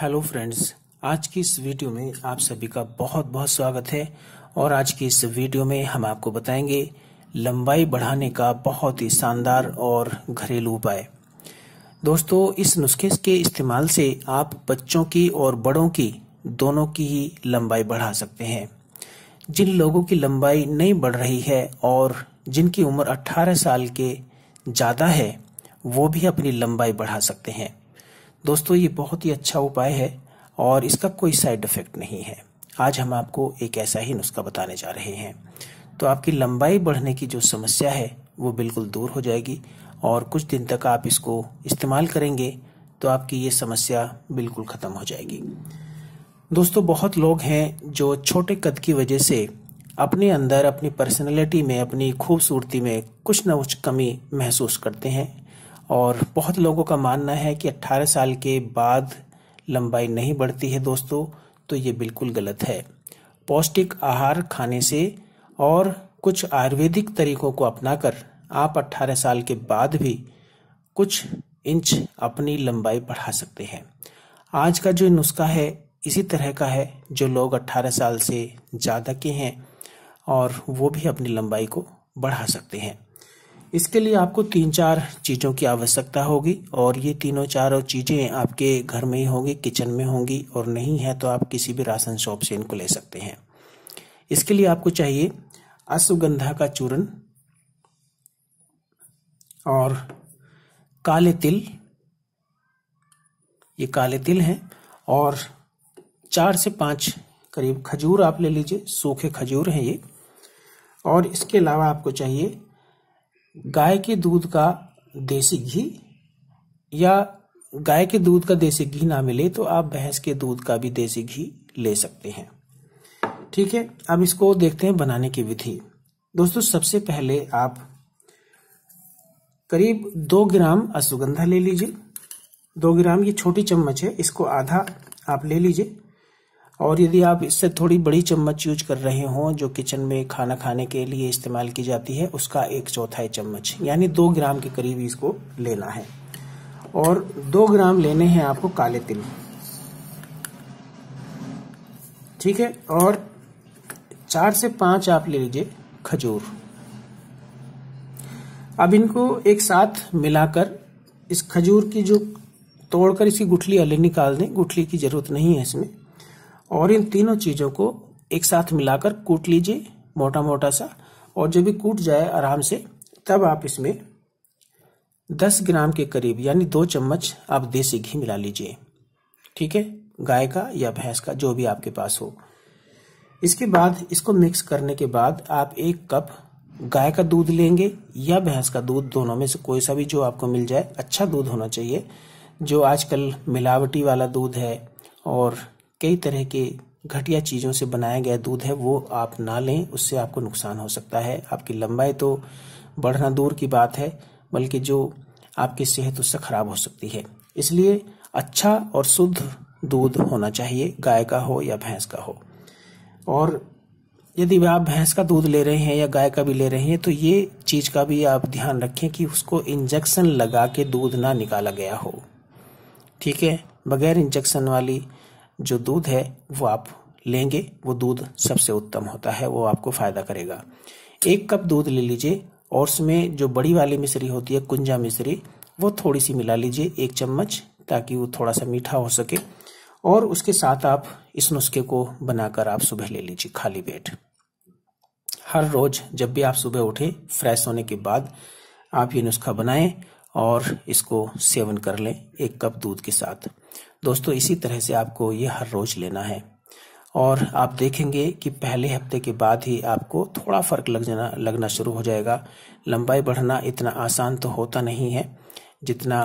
hello friends आज की इस वीडियो में आप सभी का बहुत बहुत स्वागत है और आज की इस वीडियो में हम आपको बताएंगे लंबाई बढ़ाने का बहुत ही शानदार और घरेलू उपाय दोस्तों इस नुस्खे के इस्तेमाल से आप बच्चों की और बड़ों की दोनों की ही लंबाई बढ़ा सकते हैं जिन लोगों की लंबाई नहीं बढ़ रही है और जिनकी उम्र 18 साल के ज़्यादा है वो भी अपनी लंबाई बढ़ा सकते हैं दोस्तों ये बहुत ही अच्छा उपाय है और इसका कोई साइड इफेक्ट नहीं है आज हम आपको एक ऐसा ही नुस्खा बताने जा रहे हैं तो आपकी लंबाई बढ़ने की जो समस्या है वो बिल्कुल दूर हो जाएगी और कुछ दिन तक आप इसको इस्तेमाल करेंगे तो आपकी ये समस्या बिल्कुल ख़त्म हो जाएगी दोस्तों बहुत लोग हैं जो छोटे कद की वजह से अपने अंदर अपनी पर्सनैलिटी में अपनी खूबसूरती में कुछ ना कुछ कमी महसूस करते हैं और बहुत लोगों का मानना है कि 18 साल के बाद लंबाई नहीं बढ़ती है दोस्तों तो ये बिल्कुल गलत है पौष्टिक आहार खाने से और कुछ आयुर्वेदिक तरीकों को अपनाकर आप 18 साल के बाद भी कुछ इंच अपनी लंबाई बढ़ा सकते हैं आज का जो नुस्खा है इसी तरह का है जो लोग 18 साल से ज़्यादा के हैं और वो भी अपनी लंबाई को बढ़ा सकते हैं इसके लिए आपको तीन चार चीज़ों की आवश्यकता होगी और ये तीनों चारों चीज़ें आपके घर में ही होंगी किचन में होंगी और नहीं है तो आप किसी भी राशन शॉप से इनको ले सकते हैं इसके लिए आपको चाहिए अश्वगंधा का चूर्ण और काले तिल ये काले तिल हैं और चार से पांच करीब खजूर आप ले लीजिए सूखे खजूर हैं ये और इसके अलावा आपको चाहिए गाय के दूध का देसी घी या गाय के दूध का देसी घी ना मिले तो आप भैंस के दूध का भी देसी घी ले सकते हैं ठीक है अब इसको देखते हैं बनाने की विधि दोस्तों सबसे पहले आप करीब दो ग्राम अश्वगंधा ले लीजिए दो ग्राम ये छोटी चम्मच है इसको आधा आप ले लीजिए और यदि आप इससे थोड़ी बड़ी चम्मच यूज कर रहे हो जो किचन में खाना खाने के लिए इस्तेमाल की जाती है उसका एक चौथाई चम्मच यानी दो ग्राम के करीब इसको लेना है और दो ग्राम लेने हैं आपको काले तिल ठीक है और चार से पांच आप ले लीजिए खजूर अब इनको एक साथ मिलाकर इस खजूर की जो तोड़कर इसकी गुठली अलग निकाल दें गुठली की जरूरत नहीं है इसमें और इन तीनों चीज़ों को एक साथ मिलाकर कूट लीजिए मोटा मोटा सा और जब भी कूट जाए आराम से तब आप इसमें 10 ग्राम के करीब यानी दो चम्मच आप देसी घी मिला लीजिए ठीक है गाय का या भैंस का जो भी आपके पास हो इसके बाद इसको मिक्स करने के बाद आप एक कप गाय का दूध लेंगे या भैंस का दूध दोनों में से कोई सा भी जो आपको मिल जाए अच्छा दूध होना चाहिए जो आजकल मिलावटी वाला दूध है और कई तरह के घटिया चीज़ों से बनाया गया दूध है वो आप ना लें उससे आपको नुकसान हो सकता है आपकी लंबाई तो बढ़ना दूर की बात है बल्कि जो आपकी सेहत उससे खराब हो सकती है इसलिए अच्छा और शुद्ध दूध होना चाहिए गाय का हो या भैंस का हो और यदि आप भैंस का दूध ले रहे हैं या गाय का भी ले रहे हैं तो ये चीज़ का भी आप ध्यान रखें कि उसको इंजेक्शन लगा के दूध ना निकाला गया हो ठीक है बगैर इंजेक्शन वाली जो दूध है वो आप लेंगे वो दूध सबसे उत्तम होता है वो आपको फायदा करेगा एक कप दूध ले लीजिए और उसमें जो बड़ी वाली मिश्री होती है कुंजा मिश्री वो थोड़ी सी मिला लीजिए एक चम्मच ताकि वो थोड़ा सा मीठा हो सके और उसके साथ आप इस नुस्खे को बनाकर आप सुबह ले लीजिए खाली पेट हर रोज जब भी आप सुबह उठें फ्रेश होने के बाद आप ये नुस्खा बनाएं और इसको सेवन कर लें एक कप दूध के साथ दोस्तों इसी तरह से आपको ये हर रोज लेना है और आप देखेंगे कि पहले हफ्ते के बाद ही आपको थोड़ा फर्क लग जाना लगना शुरू हो जाएगा लंबाई बढ़ना इतना आसान तो होता नहीं है जितना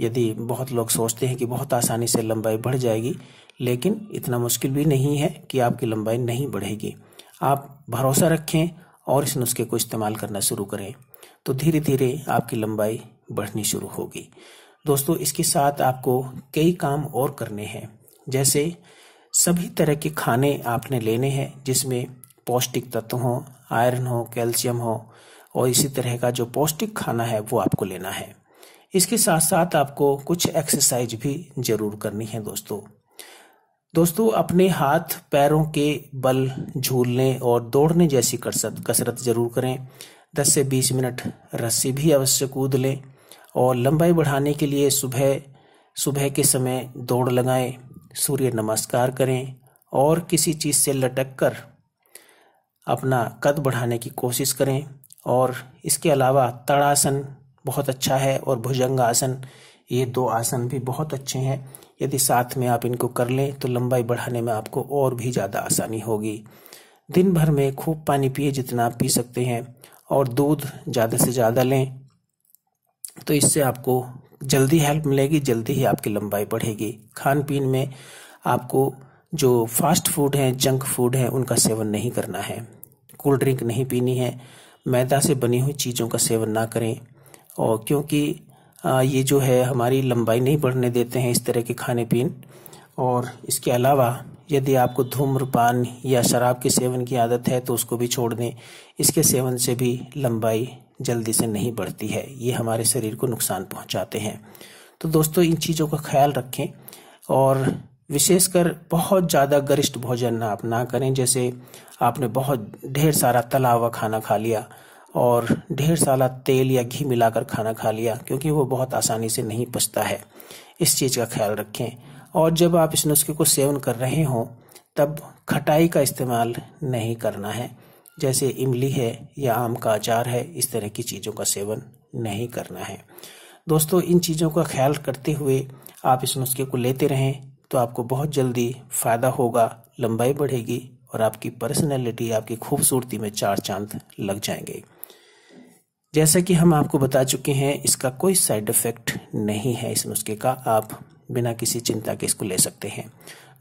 यदि बहुत लोग सोचते हैं कि बहुत आसानी से लंबाई बढ़ जाएगी लेकिन इतना मुश्किल भी नहीं है कि आपकी लंबाई नहीं बढ़ेगी आप भरोसा रखें और इस नुस्खे को इस्तेमाल करना शुरू करें तो धीरे धीरे आपकी लंबाई बढ़नी शुरू होगी दोस्तों इसके साथ आपको कई काम और करने हैं जैसे सभी तरह के खाने आपने लेने हैं जिसमें पौष्टिक तत्व हो आयरन हो कैल्शियम हो और इसी तरह का जो पौष्टिक खाना है वो आपको लेना है इसके साथ साथ आपको कुछ एक्सरसाइज भी जरूर करनी है दोस्तों दोस्तों अपने हाथ पैरों के बल झूलने और दौड़ने जैसी कसरत कसरत जरूर करें 10 से 20 मिनट रस्सी भी अवश्य कूद लें और लंबाई बढ़ाने के लिए सुबह सुबह के समय दौड़ लगाएं सूर्य नमस्कार करें और किसी चीज़ से लटक कर अपना कद बढ़ाने की कोशिश करें और इसके अलावा तड़ासन बहुत अच्छा है और भुजंग आसन ये दो आसन भी बहुत अच्छे हैं यदि साथ में आप इनको कर लें तो लंबाई बढ़ाने में आपको और भी ज़्यादा आसानी होगी दिन भर में खूब पानी पिए जितना आप पी सकते हैं और दूध ज़्यादा से ज़्यादा लें तो इससे आपको जल्दी हेल्प मिलेगी जल्दी ही आपकी लंबाई बढ़ेगी खान पीन में आपको जो फास्ट फूड हैं जंक फूड हैं उनका सेवन नहीं करना है कोल्ड ड्रिंक नहीं पीनी है मैदा से बनी हुई चीज़ों का सेवन ना करें और क्योंकि ये जो है हमारी लंबाई नहीं बढ़ने देते हैं इस तरह के खाने पीन और इसके अलावा यदि आपको धूम्रपान या शराब के सेवन की आदत है तो उसको भी छोड़ दें इसके सेवन से भी लंबाई जल्दी से नहीं बढ़ती है ये हमारे शरीर को नुकसान पहुंचाते हैं तो दोस्तों इन चीज़ों का ख्याल रखें और विशेषकर बहुत ज़्यादा गरिष्ठ भोजन आप ना करें जैसे आपने बहुत ढेर सारा तला हुआ खाना खा लिया और ढेर सारा तेल या घी मिलाकर खाना खा लिया क्योंकि वो बहुत आसानी से नहीं पचता है इस चीज़ का ख्याल रखें और जब आप इस नुस्खे को सेवन कर रहे हों तब खटाई का इस्तेमाल नहीं करना है जैसे इमली है या आम का अचार है इस तरह की चीज़ों का सेवन नहीं करना है दोस्तों इन चीज़ों का ख्याल करते हुए आप इस नुस्खे को लेते रहें तो आपको बहुत जल्दी फ़ायदा होगा लंबाई बढ़ेगी और आपकी पर्सनैलिटी आपकी खूबसूरती में चार चांद लग जाएंगे जैसा कि हम आपको बता चुके हैं इसका कोई साइड इफ़ेक्ट नहीं है इस नुस्खे का आप बिना किसी चिंता के इसको ले सकते हैं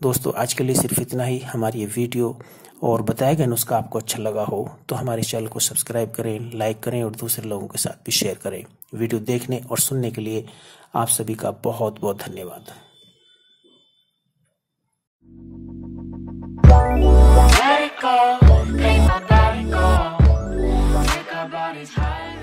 दोस्तों आज के लिए सिर्फ इतना ही हमारी ये वीडियो और बताया गया नुस्खा आपको अच्छा लगा हो तो हमारे चैनल को सब्सक्राइब करें लाइक करें और दूसरे लोगों के साथ भी शेयर करें वीडियो देखने और सुनने के लिए आप सभी का बहुत बहुत धन्यवाद